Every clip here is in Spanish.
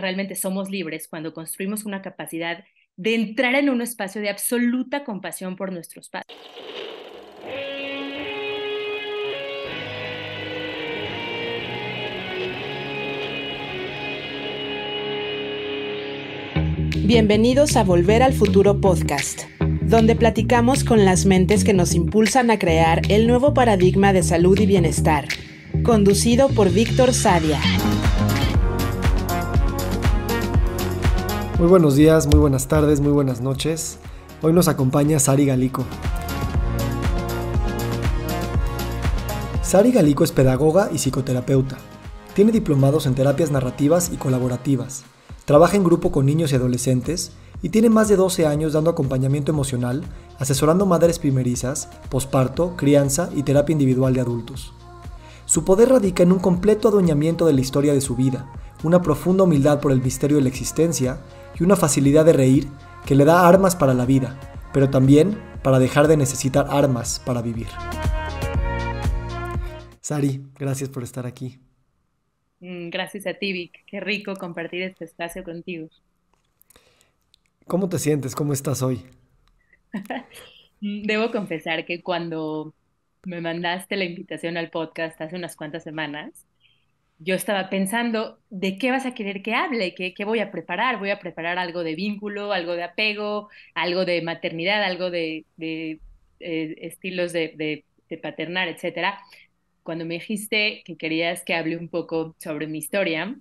realmente somos libres cuando construimos una capacidad de entrar en un espacio de absoluta compasión por nuestros padres. Bienvenidos a Volver al Futuro Podcast, donde platicamos con las mentes que nos impulsan a crear el nuevo paradigma de salud y bienestar, conducido por Víctor Sadia. Muy buenos días, muy buenas tardes, muy buenas noches. Hoy nos acompaña Sari Galico. Sari Galico es pedagoga y psicoterapeuta. Tiene diplomados en terapias narrativas y colaborativas. Trabaja en grupo con niños y adolescentes y tiene más de 12 años dando acompañamiento emocional, asesorando madres primerizas, posparto, crianza y terapia individual de adultos. Su poder radica en un completo adueñamiento de la historia de su vida, una profunda humildad por el misterio de la existencia y una facilidad de reír que le da armas para la vida, pero también para dejar de necesitar armas para vivir. Sari, gracias por estar aquí. Mm, gracias a ti, Vic. Qué rico compartir este espacio contigo. ¿Cómo te sientes? ¿Cómo estás hoy? Debo confesar que cuando me mandaste la invitación al podcast hace unas cuantas semanas, yo estaba pensando de qué vas a querer que hable, qué, voy a preparar. Voy a preparar algo de vínculo, algo de apego, algo de maternidad, algo de, eh, estilos de, de, paternar, etc. Cuando me dijiste que querías que hable un poco sobre mi historia,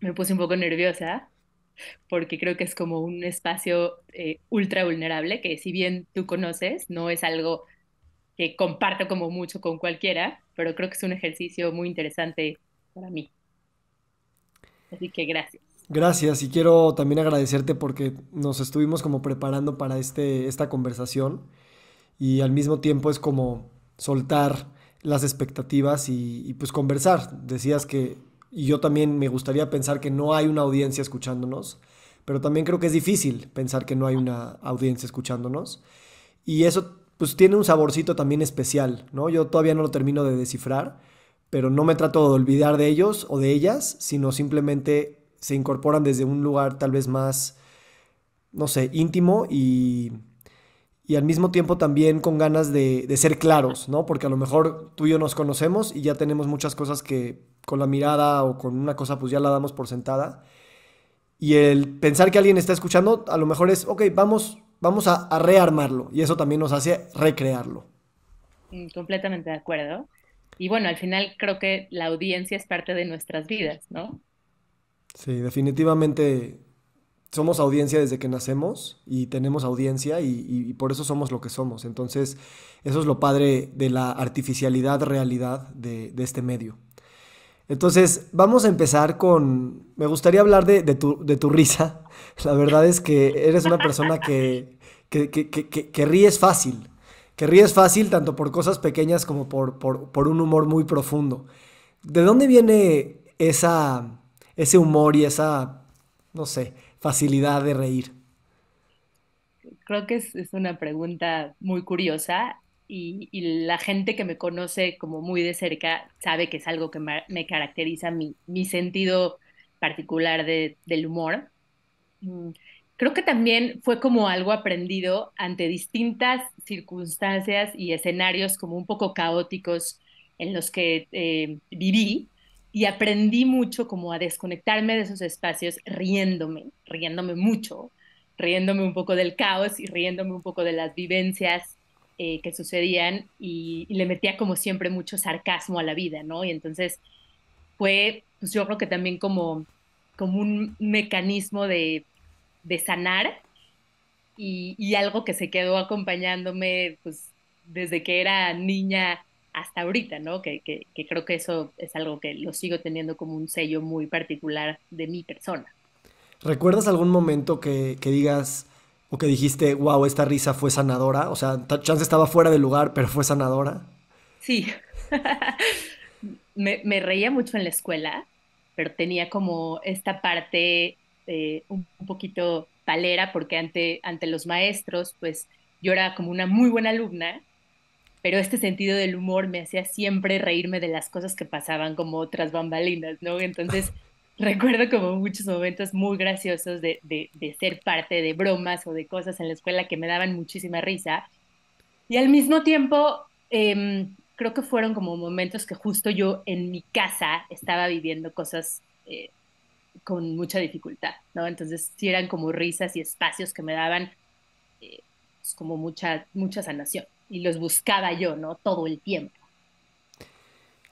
me puse un poco nerviosa porque creo que es como un espacio eh, ultra vulnerable que si bien tú conoces, no es algo que comparto como mucho con cualquiera, pero creo que es un ejercicio muy interesante para mí. Así que gracias. Gracias y quiero también agradecerte porque nos estuvimos como preparando para este, esta conversación y al mismo tiempo es como soltar las expectativas y, pues conversar. Decías que, y yo también me gustaría pensar que no hay una audiencia escuchándonos, pero también creo que es difícil pensar que no hay una audiencia escuchándonos. Y eso pues tiene un saborcito también especial, ¿no? Yo todavía no lo termino de descifrar, pero no me trato de olvidar de ellos o de ellas, sino simplemente se incorporan desde un lugar tal vez más, no sé, íntimo y, al mismo tiempo también con ganas de, ser claros, ¿no? Porque a lo mejor tú y yo nos conocemos y ya tenemos muchas cosas que con la mirada o con una cosa pues ya la damos por sentada. Y el pensar que alguien está escuchando a lo mejor es, ok, vamos, vamos a, rearmarlo y eso también nos hace recrearlo. Mm, completamente de acuerdo y bueno, al final creo que la audiencia es parte de nuestras vidas, ¿no? Sí, definitivamente somos audiencia desde que nacemos y tenemos audiencia y, por eso somos lo que somos. Entonces, eso es lo padre de la artificialidad, realidad de, este medio. Entonces, vamos a empezar con, me gustaría hablar de, tu, risa. La verdad es que eres una persona que, que, que ríes fácil que ríes fácil tanto por cosas pequeñas como por, por, un humor muy profundo. ¿De dónde viene esa, ese humor y esa, no sé, facilidad de reír? Creo que es, una pregunta muy curiosa y, la gente que me conoce como muy de cerca sabe que es algo que me, caracteriza mi, sentido particular del humor. Mm, creo que también fue como algo aprendido ante distintas circunstancias y escenarios como un poco caóticos en los que eh, viví y aprendí mucho como a desconectarme de esos espacios riéndome, riéndome mucho, riéndome un poco del caos y riéndome un poco de las vivencias eh, que sucedían y, le metía como siempre mucho sarcasmo a la vida, ¿no? Y entonces fue, pues yo creo que también como, como un mecanismo de de sanar y, algo que se quedó acompañándome pues, desde que era niña hasta ahorita, ¿no? Que, creo que eso es algo que lo sigo teniendo como un sello muy particular de mi persona. ¿Recuerdas algún momento que, digas o que dijiste, wow, esta risa fue sanadora? O sea, Chance estaba fuera de lugar, pero fue sanadora. Sí. me reía mucho en la escuela, pero tenía como esta parte eh, un, poquito palera porque ante, ante los maestros, pues yo era como una muy buena alumna, pero este sentido del humor me hacía siempre reírme de las cosas que pasaban como otras bambalinas, ¿no? Entonces recuerdo como muchos momentos muy graciosos de, ser parte de bromas o de cosas en la escuela que me daban muchísima risa. Y al mismo tiempo, em, creo que fueron como momentos que justo yo en mi casa estaba viviendo cosas eh, con mucha dificultad, ¿no? Entonces sí eran como risas y espacios que me daban eh, pues, como mucha, mucha sanación y los buscaba yo, ¿no? Todo el tiempo.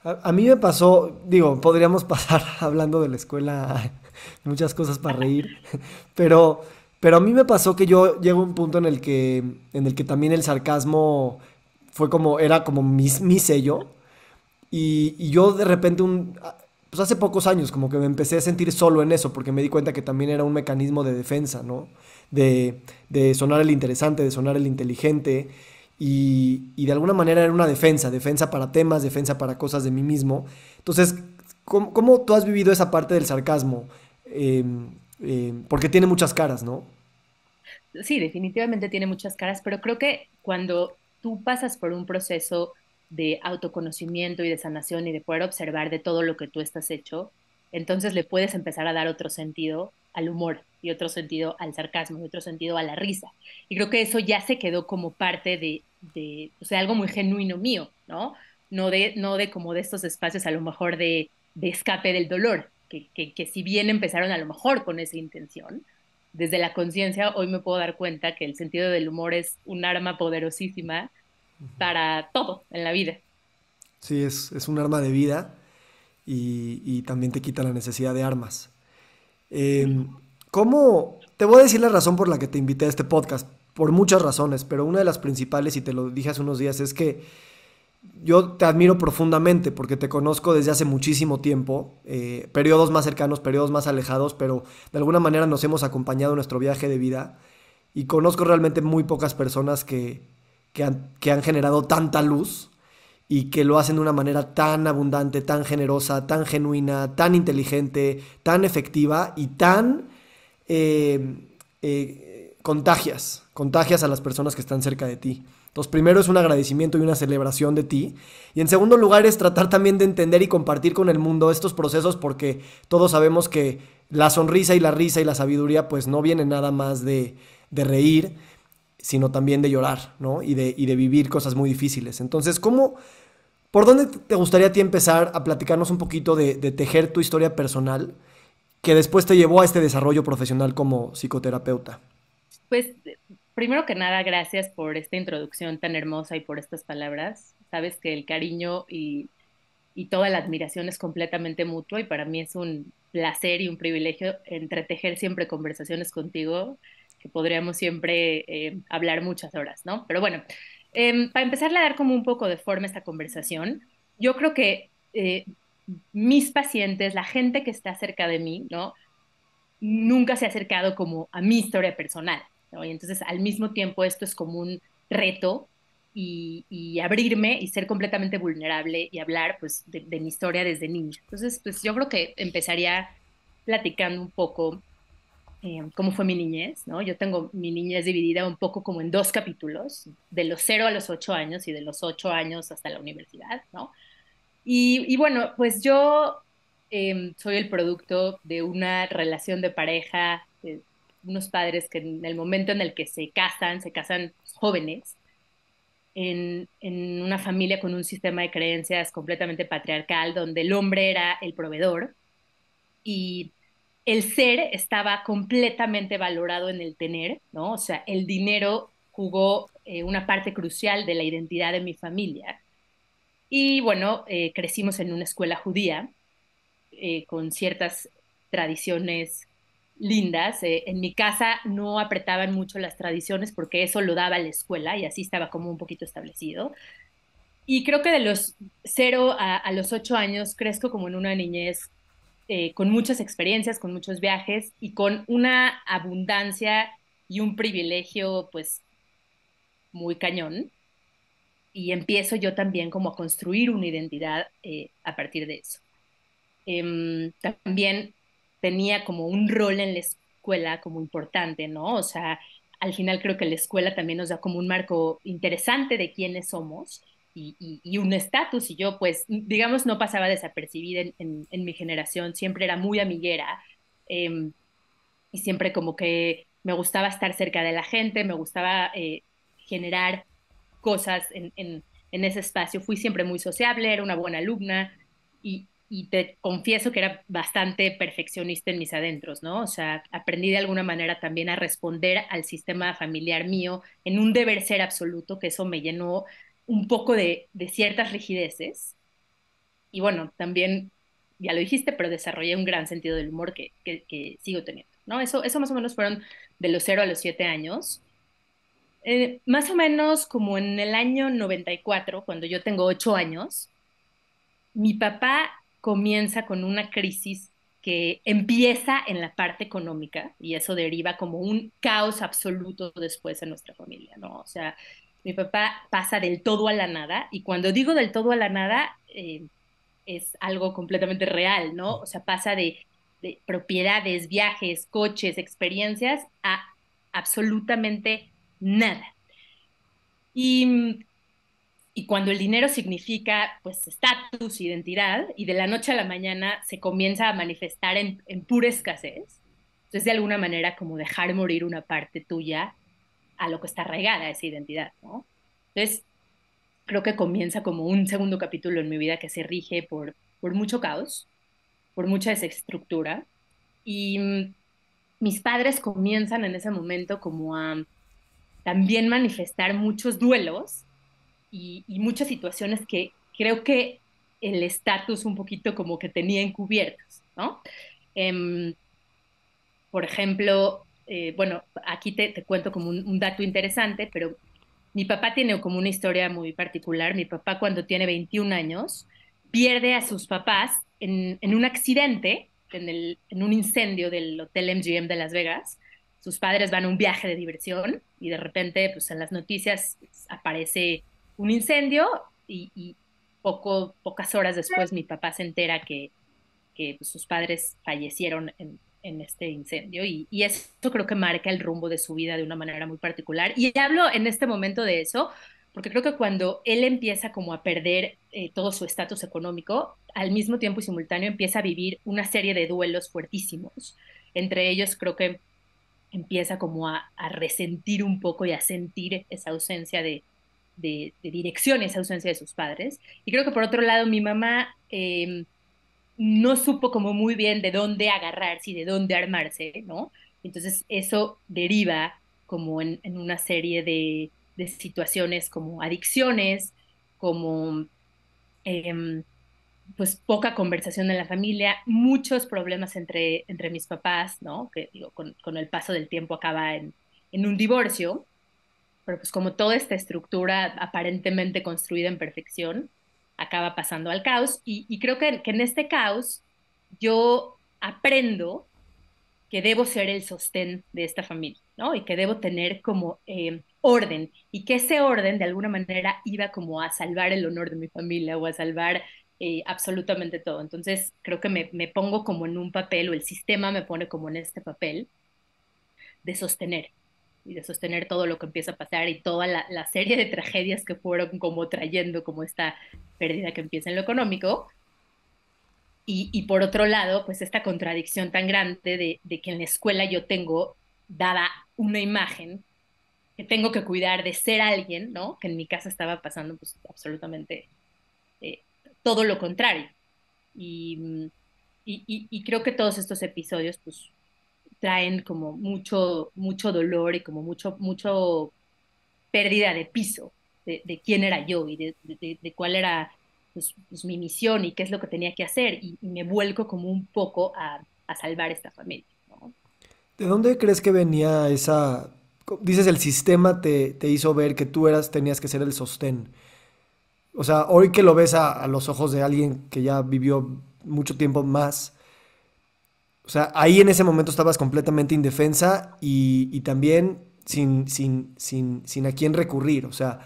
A, mí me pasó, digo, podríamos pasar hablando de la escuela muchas cosas para reír, pero, pero a mí me pasó que yo llego a un punto en el que, en el que también el sarcasmo fue como, era como mi, mi sello, y yo de repente un, pues hace pocos años, como que me empecé a sentir solo en eso, porque me di cuenta que también era un mecanismo de defensa, ¿no? De, sonar el interesante, de sonar el inteligente, y, de alguna manera era una defensa, defensa para temas, defensa para cosas de mí mismo. Entonces, ¿cómo, tú has vivido esa parte del sarcasmo? Em, em, porque tiene muchas caras, ¿no? Sí, definitivamente tiene muchas caras, pero creo que cuando tú pasas por un proceso de autoconocimiento y de sanación y de poder observar de todo lo que tú estás hecho, entonces le puedes empezar a dar otro sentido al humor y otro sentido al sarcasmo y otro sentido a la risa. Y creo que eso ya se quedó como parte de, de o sea, algo muy genuino mío, ¿no? No de, no de como de estos espacios a lo mejor de, de escape del dolor, que, que, que, si bien empezaron a lo mejor con esa intención, desde la conciencia hoy me puedo dar cuenta que el sentido del humor es un arma poderosísima para todo en la vida. Sí, es, un arma de vida y, también te quita la necesidad de armas. Em, ¿Cómo? Te voy a decir la razón por la que te invité a este podcast, por muchas razones, pero una de las principales, y te lo dije hace unos días, es que yo te admiro profundamente porque te conozco desde hace muchísimo tiempo, eh, periodos más cercanos, periodos más alejados, pero de alguna manera nos hemos acompañado en nuestro viaje de vida y conozco realmente muy pocas personas que, que han, generado tanta luz y que lo hacen de una manera tan abundante, tan generosa, tan genuina, tan inteligente, tan efectiva y tan eh, eh, contagias, contagias a las personas que están cerca de ti. Entonces, primero es un agradecimiento y una celebración de ti. Y en segundo lugar es tratar también de entender y compartir con el mundo estos procesos porque todos sabemos que la sonrisa y la risa y la sabiduría pues no vienen nada más de, de reír, sino también de llorar, ¿no? Y de, vivir cosas muy difíciles. Entonces, ¿cómo, por dónde te gustaría a ti empezar a platicarnos un poquito de, tejer tu historia personal que después te llevó a este desarrollo profesional como psicoterapeuta? Pues, primero que nada, gracias por esta introducción tan hermosa y por estas palabras. Sabes que el cariño y, y toda la admiración es completamente mutua y para mí es un placer y un privilegio entretejer siempre conversaciones contigo podríamos siempre eh, hablar muchas horas, ¿no? Pero bueno, em, para empezarle a dar como un poco de forma esta conversación, yo creo que eh, mis pacientes, la gente que está cerca de mí, ¿no? Nunca se ha acercado como a mi historia personal, ¿no? Y entonces al mismo tiempo esto es como un reto y, abrirme y ser completamente vulnerable y hablar pues de, mi historia desde niño. Entonces, pues yo creo que empezaría platicando un poco Em, cómo fue mi niñez, ¿no? Yo tengo mi niñez dividida un poco como en dos capítulos, de los cero a los ocho años y de los ocho años hasta la universidad, ¿no? Y, bueno, pues yo em, soy el producto de una relación de pareja, de unos padres que en el momento en el que se casan, se casan jóvenes, en, en, una familia con un sistema de creencias completamente patriarcal, donde el hombre era el proveedor y el ser estaba completamente valorado en el tener, ¿no? O sea, el dinero jugó eh, una parte crucial de la identidad de mi familia. Y bueno, eh, crecimos en una escuela judía eh, con ciertas tradiciones lindas. en mi casa no apretaban mucho las tradiciones porque eso lo daba la escuela y así estaba como un poquito establecido. Y creo que de los cero a, a los ocho años crezco como en una niñez eh, con muchas experiencias, con muchos viajes y con una abundancia y un privilegio, pues, muy cañón. Y empiezo yo también como a construir una identidad eh, a partir de eso. Em, también tenía como un rol en la escuela como importante, ¿no? O sea, al final creo que la escuela también nos da como un marco interesante de quiénes somos y, un estatus. Y yo, pues, digamos, no pasaba desapercibida en, mi generación, siempre era muy amiguera em, y siempre como que me gustaba estar cerca de la gente, me gustaba eh, generar cosas en, ese espacio. Fui siempre muy sociable, era una buena alumna y, y, te confieso que era bastante perfeccionista en mis adentros, ¿no? O sea, aprendí de alguna manera también a responder al sistema familiar mío en un deber ser absoluto, que eso me llenó un poco de, ciertas rigideces. Y bueno, también, ya lo dijiste, pero desarrollé un gran sentido del humor que, sigo teniendo. ¿no? Eso, eso más o menos fueron de los 0 a los siete años. Eh, más o menos como en el año 94, cuando yo tengo 8 años, mi papá comienza con una crisis que empieza en la parte económica y eso deriva como un caos absoluto después en nuestra familia, O sea, mi papá pasa del todo a la nada, y cuando digo del todo a la nada, eh, es algo completamente real, ¿no? O sea, pasa de, propiedades, viajes, coches, experiencias, a absolutamente nada. Y, y, cuando el dinero significa pues estatus, identidad, y de la noche a la mañana se comienza a manifestar en, en pura escasez, entonces de alguna manera como dejar morir una parte tuya a lo que está arraigada esa identidad, ¿no? Entonces, creo que comienza como un segundo capítulo en mi vida que se rige por, por mucho caos, por mucha desestructura, y mm, mis padres comienzan en ese momento como a también manifestar muchos duelos y, muchas situaciones que creo que el estatus un poquito como que tenía encubiertos, ¿no? Em, por ejemplo, eh, bueno, aquí te, cuento como un, dato interesante, pero mi papá tiene como una historia muy particular. Mi papá cuando tiene 21 años pierde a sus papás en, un accidente, en, un incendio del Hotel MGM de Las Vegas. Sus padres van a un viaje de diversión y de repente pues en las noticias aparece un incendio y, poco, pocas horas después mi papá se entera que, pues, sus padres fallecieron en, en este incendio y, y, eso creo que marca el rumbo de su vida de una manera muy particular. Y hablo en este momento de eso porque creo que cuando él empieza como a perder eh, todo su estatus económico, al mismo tiempo y simultáneo empieza a vivir una serie de duelos fuertísimos. Entre ellos creo que empieza como a, resentir un poco y a sentir esa ausencia de, de, dirección, esa ausencia de sus padres. Y creo que por otro lado mi mamá... Em, no supo como muy bien de dónde agarrarse y de dónde armarse, ¿no? Entonces eso deriva como en, una serie de, situaciones como adicciones, como em, pues poca conversación en la familia, muchos problemas entre, entre mis papás, ¿no? Que digo, con, el paso del tiempo acaba en un divorcio, pero pues como toda esta estructura aparentemente construida en perfección, acaba pasando al caos. Y, creo que, en este caos yo aprendo que debo ser el sostén de esta familia, ¿no? Y que debo tener como eh, orden y que ese orden de alguna manera iba como a salvar el honor de mi familia o a salvar eh, absolutamente todo. Entonces creo que me, me pongo como en un papel o el sistema me pone como en este papel de sostener, y de sostener todo lo que empieza a pasar y toda la, serie de tragedias que fueron como trayendo como esta pérdida que empieza en lo económico. Y, y por otro lado, pues esta contradicción tan grande de, de que en la escuela yo tengo dada una imagen que tengo que cuidar de ser alguien, ¿no? Que en mi casa estaba pasando pues absolutamente eh, todo lo contrario. y, y, creo que todos estos episodios pues traen como mucho, mucho dolor y como mucho, mucho pérdida de piso de, quién era yo y de, cuál era pues, pues, mi misión y qué es lo que tenía que hacer. Y, me vuelco como un poco a, salvar esta familia. ¿De dónde crees que venía esa... Dices, el sistema te, hizo ver que tú eras, tenías que ser el sostén. O sea, hoy que lo ves a, a los ojos de alguien que ya vivió mucho tiempo más, o sea, ahí en ese momento estabas completamente indefensa y, también sin, sin, sin, sin a quién recurrir. O sea,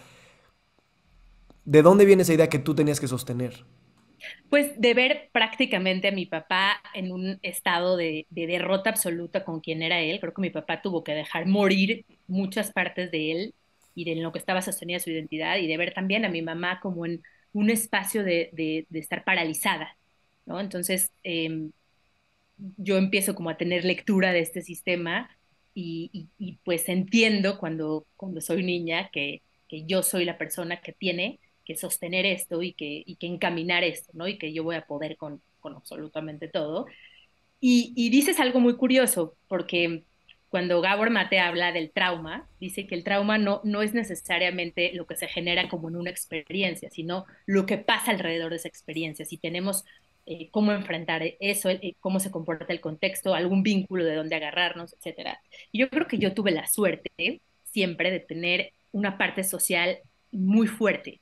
¿de dónde viene esa idea que tú tenías que sostener? Pues de ver prácticamente a mi papá en un estado de, derrota absoluta con quien era él, creo que mi papá tuvo que dejar morir muchas partes de él y de lo que estaba sostenida su identidad y de ver también a mi mamá como en un espacio de, estar paralizada, ¿no? Entonces, em, yo empiezo como a tener lectura de este sistema y, pues entiendo cuando, cuando soy niña que, yo soy la persona que tiene que sostener esto y que, que encaminar esto, ¿no? Y que yo voy a poder con, absolutamente todo. Y, dices algo muy curioso, porque cuando Gabor Mate habla del trauma, dice que el trauma no, no es necesariamente lo que se genera como en una experiencia, sino lo que pasa alrededor de esa experiencia. Si tenemos eh, cómo enfrentar eso, eh, cómo se comporta el contexto, algún vínculo de dónde agarrarnos, etc. Y yo creo que yo tuve la suerte siempre de tener una parte social muy fuerte,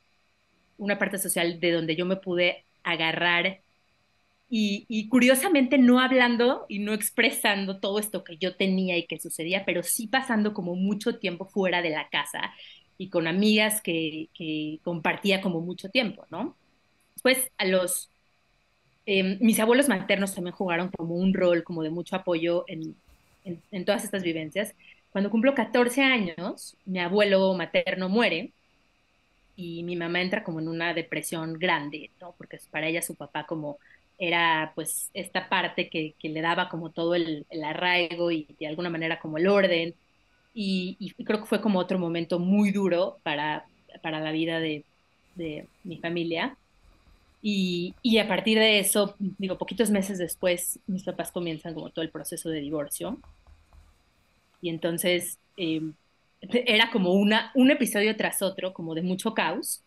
una parte social de donde yo me pude agarrar y, curiosamente no hablando y no expresando todo esto que yo tenía y que sucedía, pero sí pasando como mucho tiempo fuera de la casa y con amigas que, que compartía como mucho tiempo, ¿no? Después, a los Em, mis abuelos maternos también jugaron como un rol, como de mucho apoyo en, todas estas vivencias. Cuando cumplo 14 años, mi abuelo materno muere y mi mamá entra como en una depresión grande, ¿no? Porque para ella su papá como era pues esta parte que, le daba como todo el, arraigo y de alguna manera como el orden. Y, creo que fue como otro momento muy duro para, la vida de, de mi familia. Y, y, a partir de eso, digo, poquitos meses después, mis papás comienzan como todo el proceso de divorcio. Y entonces em, era como una, un episodio tras otro, como de mucho caos.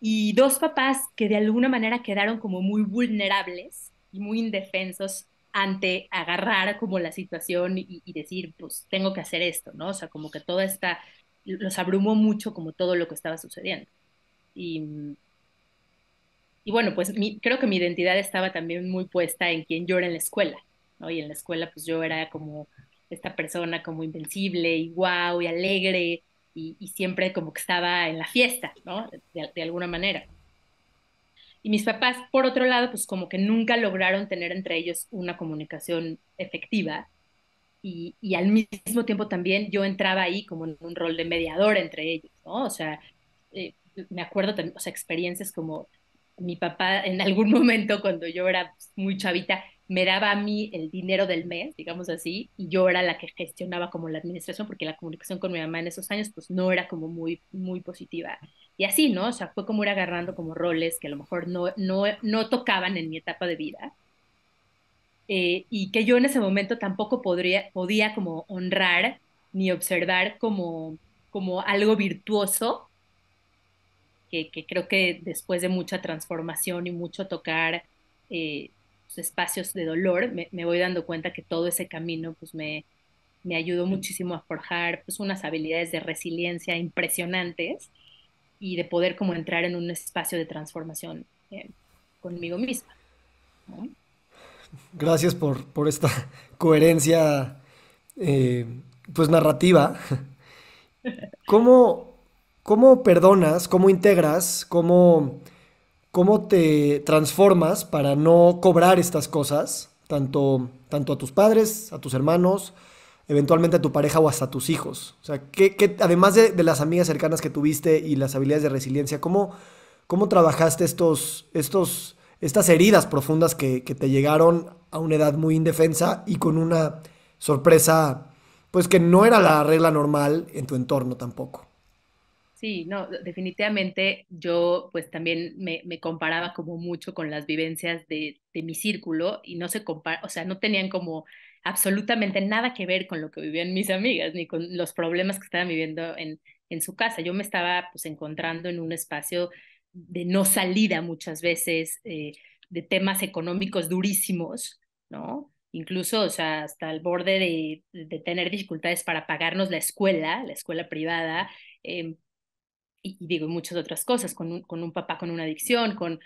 Y dos papás que de alguna manera quedaron como muy vulnerables y muy indefensos ante agarrar como la situación y, y decir, pues tengo que hacer esto, ¿no? O sea, como que toda esta, los abrumó mucho como todo lo que estaba sucediendo. Y y bueno, pues creo que mi identidad estaba también muy puesta en quien yo era en la escuela, ¿no? Y en la escuela pues yo era como esta persona como invencible y guau y alegre y, siempre como que estaba en la fiesta, ¿no? De, alguna manera. Y mis papás, por otro lado, pues como que nunca lograron tener entre ellos una comunicación efectiva y, al mismo tiempo también yo entraba ahí como en un rol de mediador entre ellos, ¿no? O sea, eh, me acuerdo también, o sea, experiencias como mi papá en algún momento cuando yo era pues, muy chavita me daba a mí el dinero del mes, digamos así, y yo era la que gestionaba como la administración, porque la comunicación con mi mamá en esos años pues no era como muy, muy positiva. Y así, ¿no? O sea, fue como ir agarrando como roles que a lo mejor no, no, no tocaban en mi etapa de vida. Eh, y que yo en ese momento tampoco podría, podía como honrar ni observar como, como algo virtuoso que, creo que después de mucha transformación y mucho tocar eh, pues, espacios de dolor, me, voy dando cuenta que todo ese camino pues me, ayudó muchísimo a forjar pues, unas habilidades de resiliencia impresionantes y de poder como entrar en un espacio de transformación eh, conmigo misma. Gracias por, esta coherencia eh, pues narrativa. ¿Cómo, ¿Cómo perdonas, cómo integras, cómo, cómo te transformas para no cobrar estas cosas, tanto, tanto a tus padres, a tus hermanos, eventualmente a tu pareja o hasta a tus hijos? O sea, ¿qué, además de, las amigas cercanas que tuviste y las habilidades de resiliencia, ¿cómo, cómo trabajaste estos, estos, estas heridas profundas que, que te llegaron a una edad muy indefensa y con una sorpresa, pues que no era la regla normal en tu entorno tampoco? Sí, no, definitivamente yo pues también me, comparaba como mucho con las vivencias de, mi círculo y no se compara, o sea, no tenían como absolutamente nada que ver con lo que vivían mis amigas ni con los problemas que estaban viviendo en, en su casa. Yo me estaba pues encontrando en un espacio de no salida muchas veces, eh, de temas económicos durísimos, ¿no? Incluso, o sea, hasta el borde de, tener dificultades para pagarnos la escuela, la escuela privada, em, y, digo, muchas otras cosas, con un, con un papá con una adicción, con,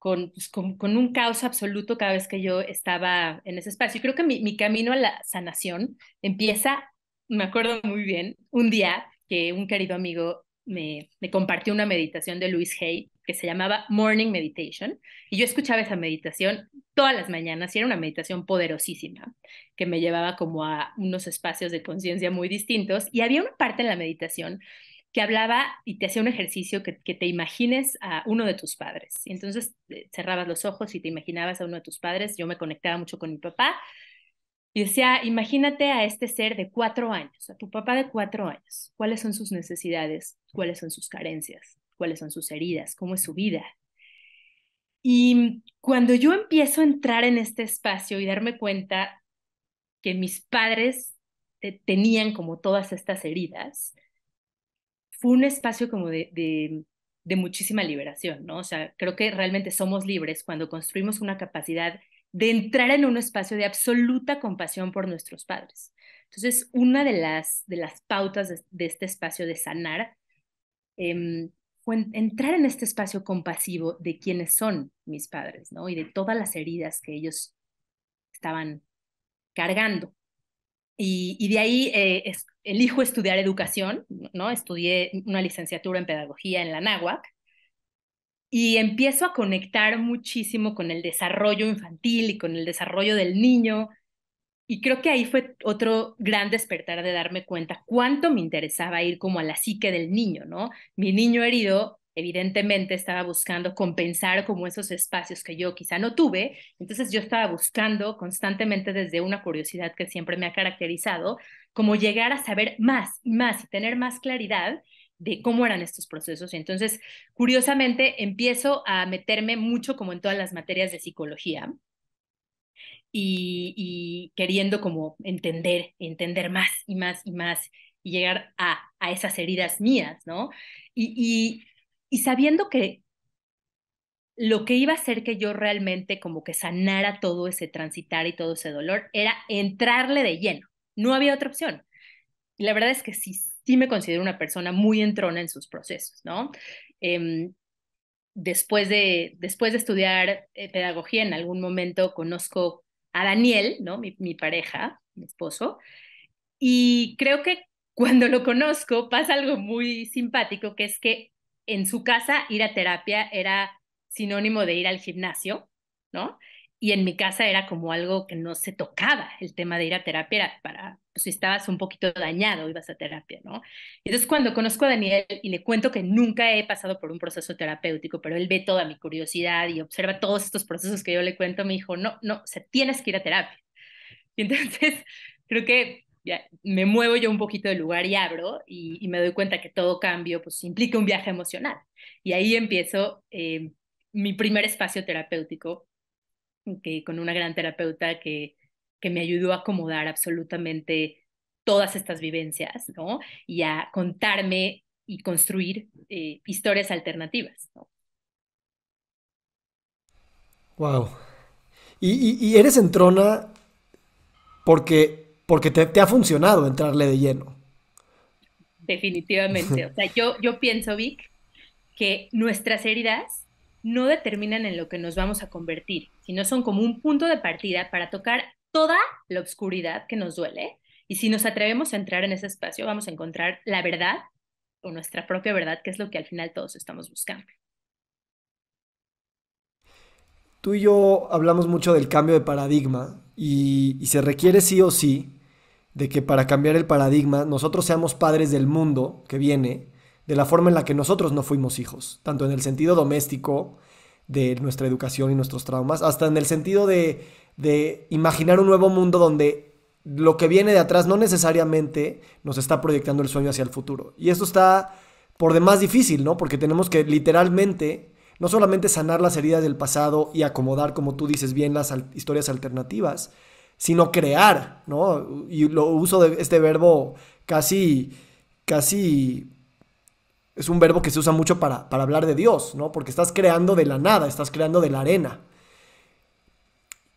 pues, con, con, un caos absoluto cada vez que yo estaba en ese espacio. Y creo que mi, camino a la sanación empieza, me acuerdo muy bien, un día que un querido amigo me, me compartió una meditación de Luis Hay que se llamaba Morning Meditation. Y yo escuchaba esa meditación todas las mañanas y era una meditación poderosísima que me llevaba como a unos espacios de conciencia muy distintos. Y había una parte en la meditación que hablaba y te hacía un ejercicio que, te imagines a uno de tus padres. Y entonces eh, cerrabas los ojos y te imaginabas a uno de tus padres. Yo me conectaba mucho con mi papá y decía, imagínate a este ser de cuatro años, a tu papá de cuatro años. ¿Cuáles son sus necesidades? ¿Cuáles son sus carencias? ¿Cuáles son sus heridas? ¿Cómo es su vida? Y cuando yo empiezo a entrar en este espacio y darme cuenta que mis padres tenían como todas estas heridas, fue un espacio como de, muchísima liberación, ¿no? O sea, creo que realmente somos libres cuando construimos una capacidad de entrar en un espacio de absoluta compasión por nuestros padres. Entonces, una de las, pautas de, este espacio de sanar em, fue entrar en este espacio compasivo de quiénes son mis padres, ¿no? Y de todas las heridas que ellos estaban cargando. Y, de ahí eh, elijo estudiar educación, ¿no? Estudié una licenciatura en pedagogía en la Nahuac y empiezo a conectar muchísimo con el desarrollo infantil y con el desarrollo del niño. Y creo que ahí fue otro gran despertar de darme cuenta cuánto me interesaba ir como a la psique del niño, ¿no? Mi niño herido evidentemente estaba buscando compensar como esos espacios que yo quizá no tuve, entonces yo estaba buscando constantemente desde una curiosidad que siempre me ha caracterizado, como llegar a saber más y más y tener más claridad de cómo eran estos procesos. entonces, curiosamente, empiezo a meterme mucho como en todas las materias de psicología y, queriendo como entender, entender más y más y más y llegar a, a esas heridas mías, ¿no? Y, y, y sabiendo que lo que iba a hacer que yo realmente como que sanara todo ese transitar y todo ese dolor era entrarle de lleno. No había otra opción. Y la verdad es que sí, sí me considero una persona muy entrona en sus procesos, ¿no? Em, después, de, después de estudiar eh, pedagogía, en algún momento conozco a Daniel, ¿no? mi pareja, mi esposo, y creo que cuando lo conozco pasa algo muy simpático, que es que en su casa ir a terapia era sinónimo de ir al gimnasio, ¿no? Y en mi casa era como algo que no se tocaba, el tema de ir a terapia era para, pues, si estabas un poquito dañado, ibas a terapia, ¿no? Entonces cuando conozco a Daniel y le cuento que nunca he pasado por un proceso terapéutico, pero él ve toda mi curiosidad y observa todos estos procesos que yo le cuento, me dijo, no, no, se tienes que ir a terapia. Y entonces creo que ya me muevo yo un poquito de lugar y abro y, me doy cuenta que todo cambio pues implica un viaje emocional. Y ahí empiezo em, mi primer espacio terapéutico que, con una gran terapeuta que, que me ayudó a acomodar absolutamente todas estas vivencias, ¿no? Y a contarme y construir eh, historias alternativas, ¿no? Wow. Y, y, y eres entrona porque porque te, ha funcionado entrarle de lleno. Definitivamente. O sea, yo, pienso, Vic, que nuestras heridas no determinan en lo que nos vamos a convertir, sino son como un punto de partida para tocar toda la obscuridad que nos duele. Y si nos atrevemos a entrar en ese espacio, vamos a encontrar la verdad o nuestra propia verdad, que es lo que al final todos estamos buscando. Tú y yo hablamos mucho del cambio de paradigma y, y se requiere sí o sí de que para cambiar el paradigma nosotros seamos padres del mundo que viene, de la forma en la que nosotros no fuimos hijos, tanto en el sentido doméstico de nuestra educación y nuestros traumas, hasta en el sentido de, de imaginar un nuevo mundo donde lo que viene de atrás no necesariamente nos está proyectando el sueño hacia el futuro. Y esto está por demás difícil, ¿no? Porque tenemos que literalmente no solamente sanar las heridas del pasado y acomodar, como tú dices bien, las historias alternativas, sino crear, ¿no? Y lo uso de este verbo casi, casi, es un verbo que se usa mucho para, hablar de Dios, ¿no? Porque estás creando de la nada, estás creando de la arena.